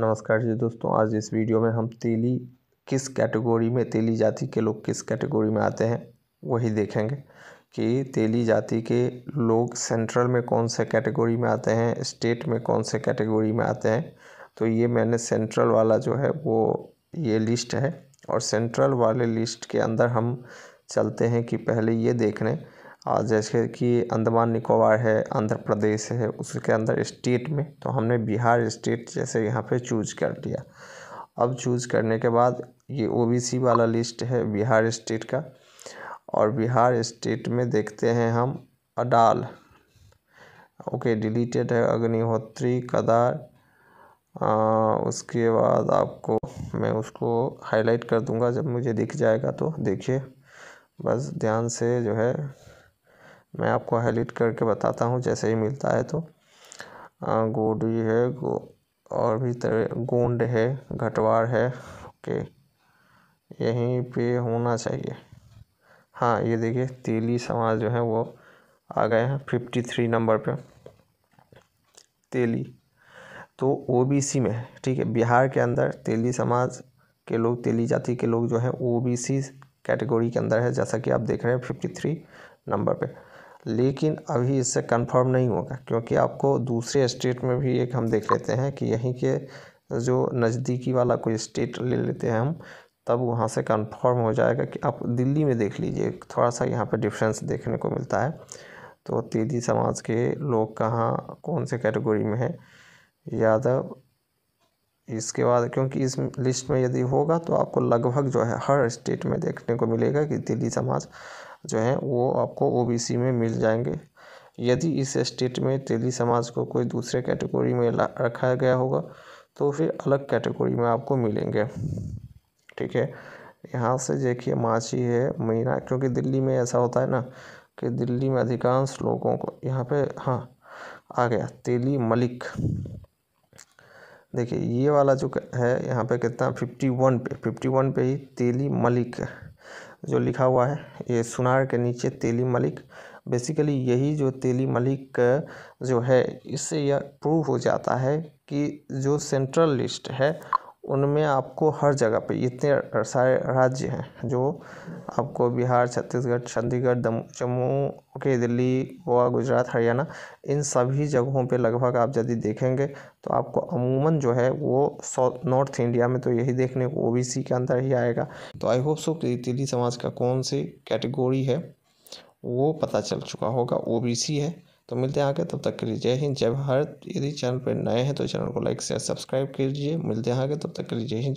नमस्कार जी दोस्तों आज इस वीडियो में हम तेली किस कैटेगरी में तेली जाति के लोग किस कैटेगरी में आते हैं वही देखेंगे कि तेली जाति के लोग सेंट्रल में कौन से कैटेगरी में आते हैं स्टेट में कौन से कैटेगरी में आते हैं तो ये मैंने सेंट्रल वाला जो है वो ये लिस्ट है और सेंट्रल वाले लिस्ट के अंदर हम चलते हैं कि पहले ये देख लें और जैसे कि अंडमान निकोबार है आंध्र प्रदेश है उसके अंदर स्टेट में तो हमने बिहार स्टेट जैसे यहाँ पे चूज कर लिया अब चूज करने के बाद ये ओबीसी वाला लिस्ट है बिहार स्टेट का और बिहार स्टेट में देखते हैं हम अडाल ओके डिलीटेड है अग्निहोत्री कदार आ, उसके बाद आपको मैं उसको हाईलाइट कर दूंगा जब मुझे दिख जाएगा तो देखिए बस ध्यान से जो है मैं आपको हाईलाइट करके बताता हूँ जैसे ही मिलता है तो गोडी है गो और भी तरह गोंड है घटवार है ओके यहीं पे होना चाहिए हाँ ये देखिए तेली समाज जो है वो आ गए हैं फिफ्टी थ्री नंबर पे तेली तो ओबीसी में है ठीक है बिहार के अंदर तेली समाज के लोग तेली जाति के लोग जो है ओबीसी कैटेगरी के अंदर है जैसा कि आप देख रहे हैं फिफ्टी थ्री नंबर पे लेकिन अभी इससे कंफर्म नहीं होगा क्योंकि आपको दूसरे स्टेट में भी एक हम देख लेते हैं कि यहीं के जो नज़दीकी वाला कोई स्टेट ले लेते हैं हम तब वहाँ से कंफर्म हो जाएगा कि आप दिल्ली में देख लीजिए थोड़ा सा यहाँ पर डिफरेंस देखने को मिलता है तो तेजी समाज के लोग कहाँ कौन से कैटेगरी में हैं यादव इसके बाद क्योंकि इस लिस्ट में यदि होगा तो आपको लगभग जो है हर स्टेट में देखने को मिलेगा कि दिल्ली समाज जो है वो आपको ओबीसी में मिल जाएंगे यदि इस स्टेट में तेली समाज को कोई दूसरे कैटेगरी में रखा गया होगा तो फिर अलग कैटेगरी में आपको मिलेंगे ठीक है यहाँ से देखिए माची है मीना क्योंकि दिल्ली में ऐसा होता है ना कि दिल्ली में अधिकांश लोगों को यहाँ पे हाँ आ गया तेली मलिक देखिए ये वाला जो है यहाँ पे कितना फिफ्टी वन पे फिफ्टी वन पे ही तेली मलिक जो लिखा हुआ है ये सुनार के नीचे तेली मलिक बेसिकली यही जो तेली मलिक जो है इससे यह प्रूव हो जाता है कि जो सेंट्रल लिस्ट है उनमें आपको हर जगह पे इतने सारे राज्य हैं जो आपको बिहार छत्तीसगढ़ चंडीगढ़ जम्मू के दिल्ली गोवा गुजरात हरियाणा इन सभी जगहों पे लगभग आप यदि देखेंगे तो आपको अमूमन जो है वो साउथ नॉर्थ इंडिया में तो यही देखने को ओ के अंदर ही आएगा तो आई होप सो कि तिली समाज का कौन सी कैटेगोरी है वो पता चल चुका होगा ओ है तो मिलते हैं आगे तब तक के लिए जय हिंद जय भारत यदि चैनल पर नए हैं तो चैनल को लाइक शेयर सब्सक्राइब कीजिए मिलते हैं आगे तब तक के लिए जय हिंद